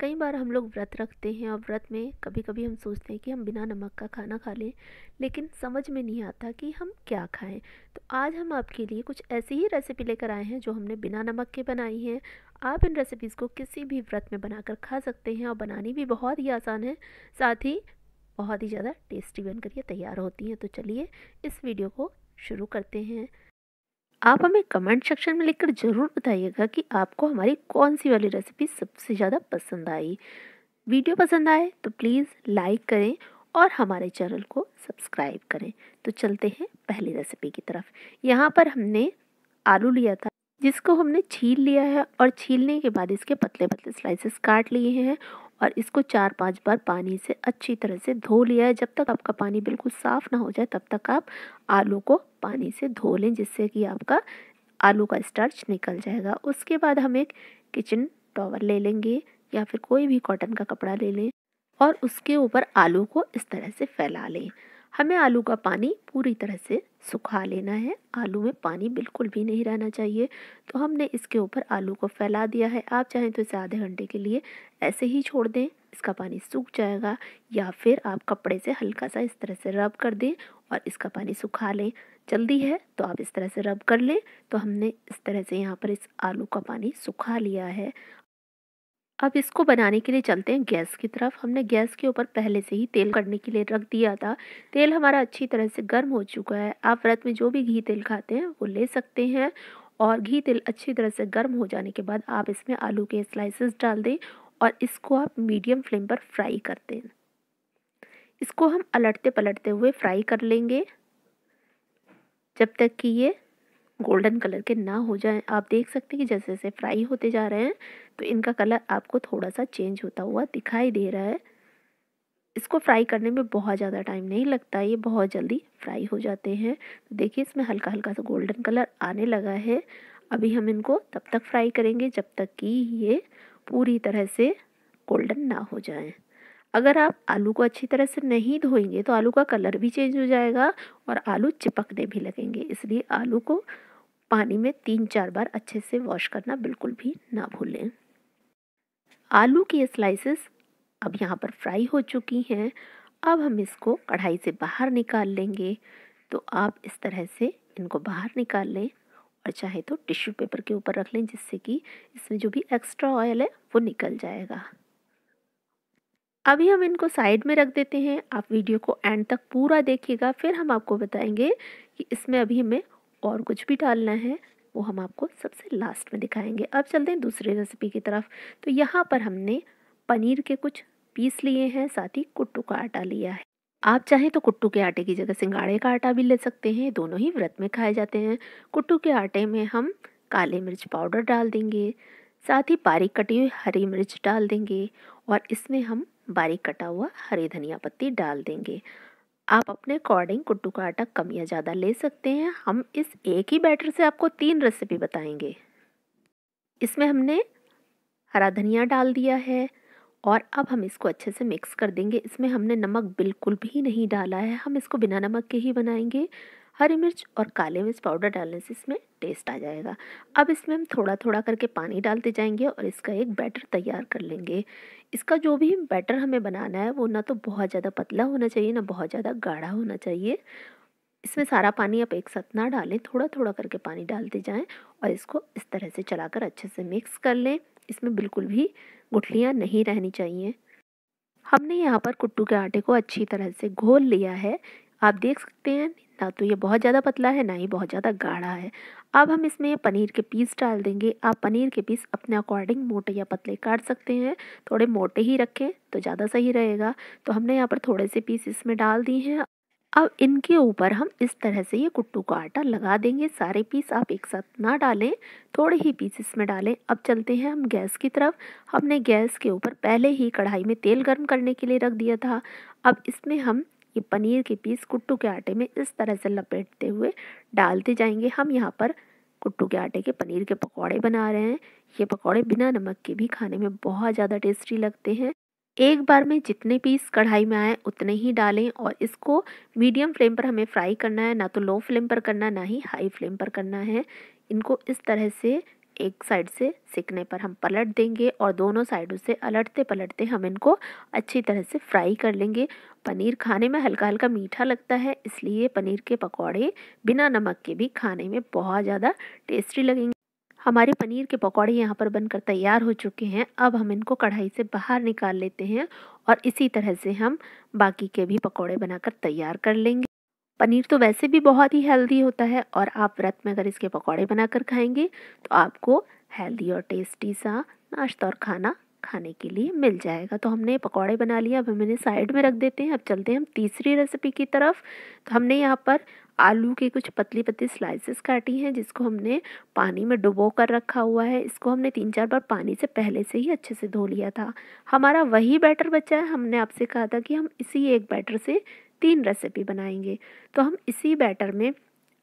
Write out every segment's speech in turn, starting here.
कई बार हम लोग व्रत रखते हैं और व्रत में कभी कभी हम सोचते हैं कि हम बिना नमक का खाना खा लें लेकिन समझ में नहीं आता कि हम क्या खाएं तो आज हम आपके लिए कुछ ऐसी ही रेसिपी लेकर आए हैं जो हमने बिना नमक के बनाई हैं आप इन रेसिपीज़ को किसी भी व्रत में बनाकर खा सकते हैं और बनानी भी बहुत ही आसान है साथ ही बहुत ही ज़्यादा टेस्टी बनकर ये तैयार होती हैं तो चलिए इस वीडियो को शुरू करते हैं आप हमें कमेंट सेक्शन में लिखकर ज़रूर बताइएगा कि आपको हमारी कौन सी वाली रेसिपी सबसे ज़्यादा पसंद आई वीडियो पसंद आए तो प्लीज़ लाइक करें और हमारे चैनल को सब्सक्राइब करें तो चलते हैं पहली रेसिपी की तरफ यहाँ पर हमने आलू लिया था जिसको हमने छील लिया है और छीलने के बाद इसके पतले पतले स्लाइसेस काट लिए हैं और इसको चार पांच बार पानी से अच्छी तरह से धो लिया है जब तक आपका पानी बिल्कुल साफ़ ना हो जाए तब तक आप आलू को पानी से धो लें जिससे कि आपका आलू का स्टार्च निकल जाएगा उसके बाद हम एक किचन टॉवर ले लेंगे या फिर कोई भी कॉटन का कपड़ा ले लें और उसके ऊपर आलू को इस तरह से फैला लें हमें आलू का पानी पूरी तरह से सुखा लेना है आलू में पानी बिल्कुल भी नहीं रहना चाहिए तो हमने इसके ऊपर आलू को फैला दिया है आप चाहें तो इसे आधे घंटे के लिए ऐसे ही छोड़ दें इसका पानी सूख जाएगा या फिर आप कपड़े से हल्का सा इस तरह से रब कर दें और इसका पानी सुखा लें जल्दी है तो आप इस तरह से रब कर लें तो हमने इस तरह से यहाँ पर इस आलू का पानी सुखा लिया है अब इसको बनाने के लिए चलते हैं गैस की तरफ हमने गैस के ऊपर पहले से ही तेल करने के लिए रख दिया था तेल हमारा अच्छी तरह से गर्म हो चुका है आप व्रत में जो भी घी तेल खाते हैं वो ले सकते हैं और घी तेल अच्छी तरह से गर्म हो जाने के बाद आप इसमें आलू के स्लाइसेस डाल दें और इसको आप मीडियम फ्लेम पर फ्राई कर दें इसको हम अलटते पलटते हुए फ्राई कर लेंगे जब तक कि ये गोल्डन कलर के ना हो जाएं आप देख सकते हैं कि जैसे जैसे फ्राई होते जा रहे हैं तो इनका कलर आपको थोड़ा सा चेंज होता हुआ दिखाई दे रहा है इसको फ्राई करने में बहुत ज़्यादा टाइम नहीं लगता ये बहुत जल्दी फ्राई हो जाते हैं तो देखिए इसमें हल्का हल्का सा गोल्डन कलर आने लगा है अभी हम इनको तब तक फ्राई करेंगे जब तक कि ये पूरी तरह से गोल्डन ना हो जाए अगर आप आलू को अच्छी तरह से नहीं धोएंगे तो आलू का कलर भी चेंज हो जाएगा और आलू चिपकने भी लगेंगे इसलिए आलू को पानी में तीन चार बार अच्छे से वॉश करना बिल्कुल भी ना भूलें आलू की स्लाइसेस अब यहाँ पर फ्राई हो चुकी हैं अब हम इसको कढ़ाई से बाहर निकाल लेंगे तो आप इस तरह से इनको बाहर निकाल लें और चाहे तो टिश्यू पेपर के ऊपर रख लें जिससे कि इसमें जो भी एक्स्ट्रा ऑयल है वो निकल जाएगा अभी हम इनको साइड में रख देते हैं आप वीडियो को एंड तक पूरा देखिएगा फिर हम आपको बताएंगे कि इसमें अभी हमें और कुछ भी डालना है वो हम आपको सबसे लास्ट में दिखाएंगे अब चलते हैं दूसरी रेसिपी की तरफ तो यहाँ पर हमने पनीर के कुछ पीस लिए हैं साथ ही कुट्टू का आटा लिया है आप चाहें तो कुट्टू के आटे की जगह सिंगाड़े का आटा भी ले सकते हैं दोनों ही व्रत में खाए जाते हैं कुट्टू के आटे में हम काले मिर्च पाउडर डाल देंगे साथ ही बारीक कटी हुई हरी मिर्च डाल देंगे और इसमें हम बारीक कटा हुआ हरी धनिया पत्ती डाल देंगे आप अपने अकॉर्डिंग कुट्टू का आटा कम या ज़्यादा ले सकते हैं हम इस एक ही बैटर से आपको तीन रेसिपी बताएंगे इसमें हमने हरा धनिया डाल दिया है और अब हम इसको अच्छे से मिक्स कर देंगे इसमें हमने नमक बिल्कुल भी नहीं डाला है हम इसको बिना नमक के ही बनाएंगे हरी मिर्च और काले मिर्च पाउडर डालने से इसमें टेस्ट आ जाएगा अब इसमें हम थोड़ा थोड़ा करके पानी डालते जाएंगे और इसका एक बैटर तैयार कर लेंगे इसका जो भी बैटर हमें बनाना है वो ना तो बहुत ज़्यादा पतला होना चाहिए ना बहुत ज़्यादा गाढ़ा होना चाहिए इसमें सारा पानी आप एक साथ ना डालें थोड़ा थोड़ा करके पानी डालते जाएँ और इसको इस तरह से चला अच्छे से मिक्स कर लें इसमें बिल्कुल भी गुठलियाँ नहीं रहनी चाहिए हमने यहाँ पर कुट्टू के आटे को अच्छी तरह से घोल लिया है आप देख सकते हैं ना तो ये बहुत ज़्यादा पतला है ना ही बहुत ज़्यादा गाढ़ा है अब हम इसमें पनीर के पीस डाल देंगे आप पनीर के पीस अपने अकॉर्डिंग मोटे या पतले काट सकते हैं थोड़े मोटे ही रखें तो ज़्यादा सही रहेगा तो हमने यहाँ पर थोड़े से पीस इसमें डाल दिए हैं अब इनके ऊपर हम इस तरह से ये कुट्टू का आटा लगा देंगे सारे पीस आप एक साथ ना डालें थोड़े ही पीस इसमें डालें अब चलते हैं हम गैस की तरफ हमने गैस के ऊपर पहले ही कढ़ाई में तेल गर्म करने के लिए रख दिया था अब इसमें हम ये पनीर के पीस कुट्टू के आटे में इस तरह से लपेटते हुए डालते जाएंगे हम यहाँ पर कुट्टू के आटे के पनीर के पकौड़े बना रहे हैं ये पकौड़े बिना नमक के भी खाने में बहुत ज़्यादा टेस्टी लगते हैं एक बार में जितने पीस कढ़ाई में आए उतने ही डालें और इसको मीडियम फ्लेम पर हमें फ्राई करना है ना तो लो फ्लेम पर करना ना ही हाई फ्लेम पर करना है इनको इस तरह से एक साइड से सिकने पर हम पलट देंगे और दोनों साइडों से अलटते पलटते हम इनको अच्छी तरह से फ्राई कर लेंगे पनीर खाने में हल्का हल्का मीठा लगता है इसलिए पनीर के पकौड़े बिना नमक के भी खाने में बहुत ज़्यादा टेस्टी लगेंगे हमारे पनीर के पकौड़े यहाँ पर बनकर तैयार हो चुके हैं अब हम इनको कढ़ाई से बाहर निकाल लेते हैं और इसी तरह से हम बाकी के भी पकौड़े बनाकर तैयार कर लेंगे पनीर तो वैसे भी बहुत ही हेल्दी होता है और आप व्रत में अगर इसके पकौड़े बनाकर खाएंगे तो आपको हेल्दी और टेस्टी सा नाश्ता और खाना खाने के लिए मिल जाएगा तो हमने पकौड़े बना लिए अब हम इन्हें साइड में रख देते हैं अब चलते हैं हम तीसरी रेसिपी की तरफ तो हमने यहाँ पर आलू के कुछ पतली पतली स्लाइसेस काटी हैं जिसको हमने पानी में डुबो कर रखा हुआ है इसको हमने तीन चार बार पानी से पहले से ही अच्छे से धो लिया था हमारा वही बैटर बचा है हमने आपसे कहा था कि हम इसी एक बैटर से तीन रेसिपी बनाएंगे तो हम इसी बैटर में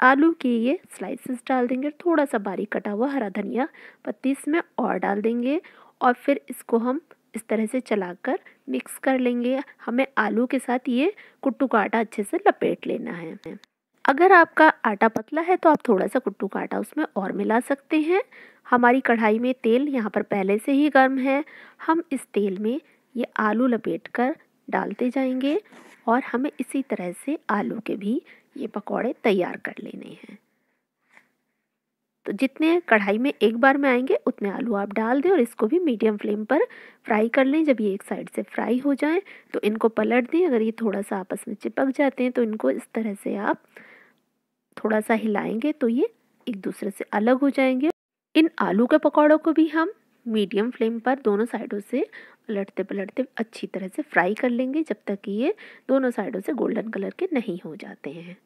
आलू की ये स्लाइसेस डाल देंगे थोड़ा सा बारीक कटा हुआ हरा धनिया पत्ती इसमें और डाल देंगे और फिर इसको हम इस तरह से चलाकर मिक्स कर लेंगे हमें आलू के साथ ये कुट्टू का आटा अच्छे से लपेट लेना है अगर आपका आटा पतला है तो आप थोड़ा सा कुट्टू का आटा उसमें और मिला सकते हैं हमारी कढ़ाई में तेल यहाँ पर पहले से ही गर्म है हम इस तेल में ये आलू लपेट कर डालते जाएंगे और हमें इसी तरह से आलू के भी ये पकौड़े तैयार कर लेने हैं तो जितने कढ़ाई में एक बार में आएंगे उतने आलू आप डाल दें और इसको भी मीडियम फ्लेम पर फ्राई कर लें जब ये एक साइड से फ्राई हो जाए तो इनको पलट दें अगर ये थोड़ा सा आपस में चिपक जाते हैं तो इनको इस तरह से आप थोड़ा सा हिलाएंगे तो ये एक दूसरे से अलग हो जाएंगे इन आलू के पकौड़ों को भी हम मीडियम फ्लेम पर दोनों साइडों से पलटते पलटते अच्छी तरह से फ्राई कर लेंगे जब तक कि ये दोनों साइडों से गोल्डन कलर के नहीं हो जाते हैं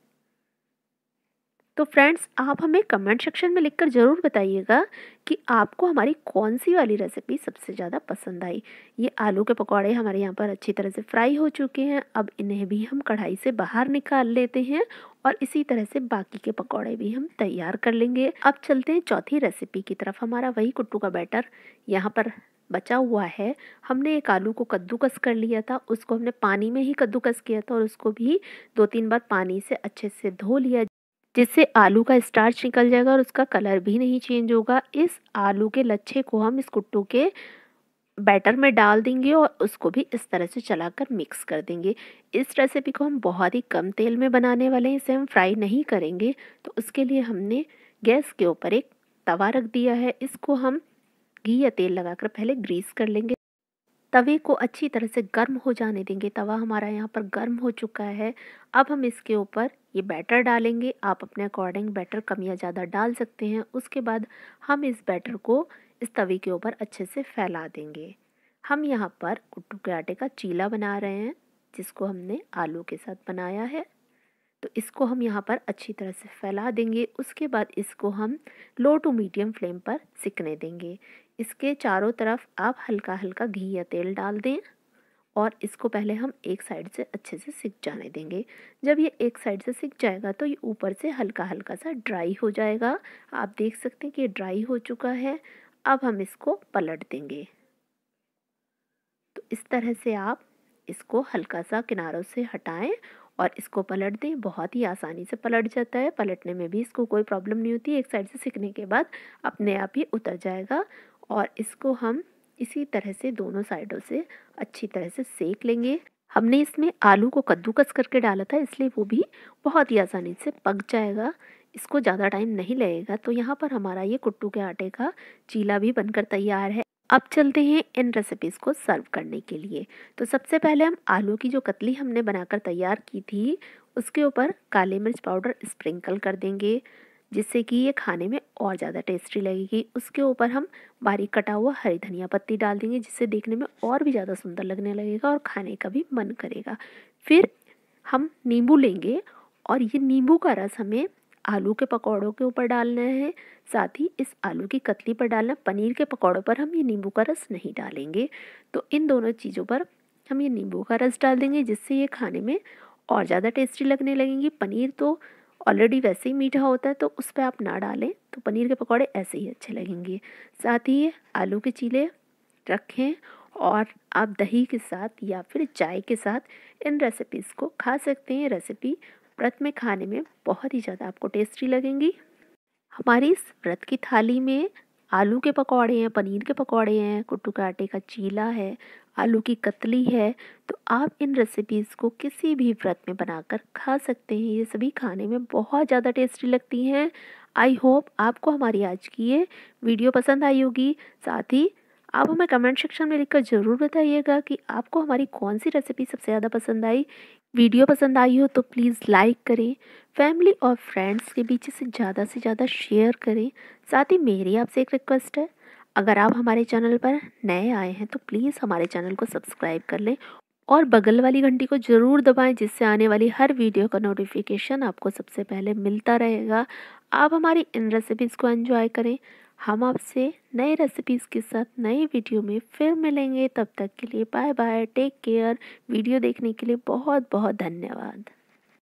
तो फ्रेंड्स आप हमें कमेंट सेक्शन में लिखकर ज़रूर बताइएगा कि आपको हमारी कौन सी वाली रेसिपी सबसे ज़्यादा पसंद आई ये आलू के पकौड़े हमारे यहाँ पर अच्छी तरह से फ्राई हो चुके हैं अब इन्हें भी हम कढ़ाई से बाहर निकाल लेते हैं और इसी तरह से बाकी के पकौड़े भी हम तैयार कर लेंगे अब चलते हैं चौथी रेसिपी की तरफ हमारा वही कुट्टू का बैटर यहाँ पर बचा हुआ है हमने एक आलू को कद्दूकस कर लिया था उसको हमने पानी में ही कद्दूकस किया था और उसको भी दो तीन बार पानी से अच्छे से धो लिया जिससे आलू का स्टार्च निकल जाएगा और उसका कलर भी नहीं चेंज होगा इस आलू के लच्छे को हम इस कुट्टू के बैटर में डाल देंगे और उसको भी इस तरह से चलाकर मिक्स कर देंगे इस रेसिपी को हम बहुत ही कम तेल में बनाने वाले हैं इसे हम फ्राई नहीं करेंगे तो उसके लिए हमने गैस के ऊपर एक तवा रख दिया है इसको हम घी या तेल लगाकर पहले ग्रीस कर लेंगे तवे को अच्छी तरह से गर्म हो जाने देंगे तवा हमारा यहाँ पर गर्म हो चुका है अब हम इसके ऊपर ये बैटर डालेंगे आप अपने अकॉर्डिंग बैटर कम या ज़्यादा डाल सकते हैं उसके बाद हम इस बैटर को इस तवे के ऊपर अच्छे से फैला देंगे हम यहाँ पर कुट्टू के आटे का चीला बना रहे हैं जिसको हमने आलू के साथ बनाया है तो इसको हम यहाँ पर अच्छी तरह से फैला देंगे उसके बाद इसको हम लो टू मीडियम फ्लेम पर सिकने देंगे इसके चारों तरफ आप हल्का हल्का घी या तेल डाल दें और इसको पहले हम एक साइड से अच्छे से सिक जाने देंगे जब ये एक साइड से सिक जाएगा तो ये ऊपर से हल्का हल्का सा ड्राई हो जाएगा आप देख सकते हैं कि ये ड्राई हो चुका है अब हम इसको पलट देंगे तो इस तरह से आप इसको हल्का सा किनारों से हटाएं और इसको पलट दें बहुत ही आसानी से पलट जाता है पलटने में भी इसको कोई प्रॉब्लम नहीं होती एक साइड से सिकने के बाद अपने आप ही उतर जाएगा और इसको हम इसी तरह से दोनों साइडों से अच्छी तरह से सेक लेंगे हमने इसमें आलू को कद्दूकस करके डाला था इसलिए वो भी बहुत ही आसानी से पक जाएगा इसको ज़्यादा टाइम नहीं लगेगा तो यहाँ पर हमारा ये कुट्टू के आटे का चीला भी बनकर तैयार है अब चलते हैं इन रेसिपीज़ को सर्व करने के लिए तो सबसे पहले हम आलू की जो कतली हमने बनाकर तैयार की थी उसके ऊपर काली मिर्च पाउडर स्प्रिंकल कर देंगे जिससे कि ये खाने में और ज़्यादा टेस्टी लगेगी उसके ऊपर हम बारीक कटा हुआ हरी धनिया पत्ती डाल देंगे जिससे देखने में और भी ज़्यादा सुंदर लगने लगेगा और खाने का भी मन करेगा फिर हम नींबू लेंगे और ये नींबू का रस हमें आलू के पकौड़ों के ऊपर डालना है साथ ही इस आलू की कतली पर डालना पनीर के पकौड़ों पर हम ये नींबू का रस नहीं डालेंगे तो इन दोनों चीज़ों पर हम ये नींबू का रस डाल देंगे जिससे ये खाने में और ज़्यादा टेस्टी लगने लगेंगी पनीर तो ऑलरेडी वैसे ही मीठा होता है तो उस पर आप ना डालें तो पनीर के पकौड़े ऐसे ही अच्छे लगेंगे साथ ही आलू के चीले रखें और आप दही के साथ या फिर चाय के साथ इन रेसिपीज़ को खा सकते हैं रेसिपी व्रत में खाने में बहुत ही ज़्यादा आपको टेस्टी लगेंगी हमारी इस व्रत की थाली में आलू के पकौड़े हैं पनीर के पकौड़े हैं कुट्टू के आटे का चीला है आलू की कतली है तो आप इन रेसिपीज़ को किसी भी व्रत में बनाकर खा सकते हैं ये सभी खाने में बहुत ज़्यादा टेस्टी लगती हैं आई होप आपको हमारी आज की ये वीडियो पसंद आई होगी साथ ही आप हमें कमेंट सेक्शन में लिखकर ज़रूर बताइएगा कि आपको हमारी कौन सी रेसिपी सबसे ज़्यादा पसंद आई वीडियो पसंद आई हो तो प्लीज़ लाइक करें फैमिली और फ्रेंड्स के बीच इसे ज़्यादा से ज़्यादा शेयर करें साथ ही मेरी आपसे एक रिक्वेस्ट है अगर आप हमारे चैनल पर नए आए हैं तो प्लीज़ हमारे चैनल को सब्सक्राइब कर लें और बगल वाली घंटी को ज़रूर दबाएं जिससे आने वाली हर वीडियो का नोटिफिकेशन आपको सबसे पहले मिलता रहेगा आप हमारी इन रेसिपीज़ को एंजॉय करें हम आपसे नए रेसिपीज़ के साथ नए वीडियो में फिर मिलेंगे तब तक के लिए bye bye take care video देखने के लिए बहुत बहुत धन्यवाद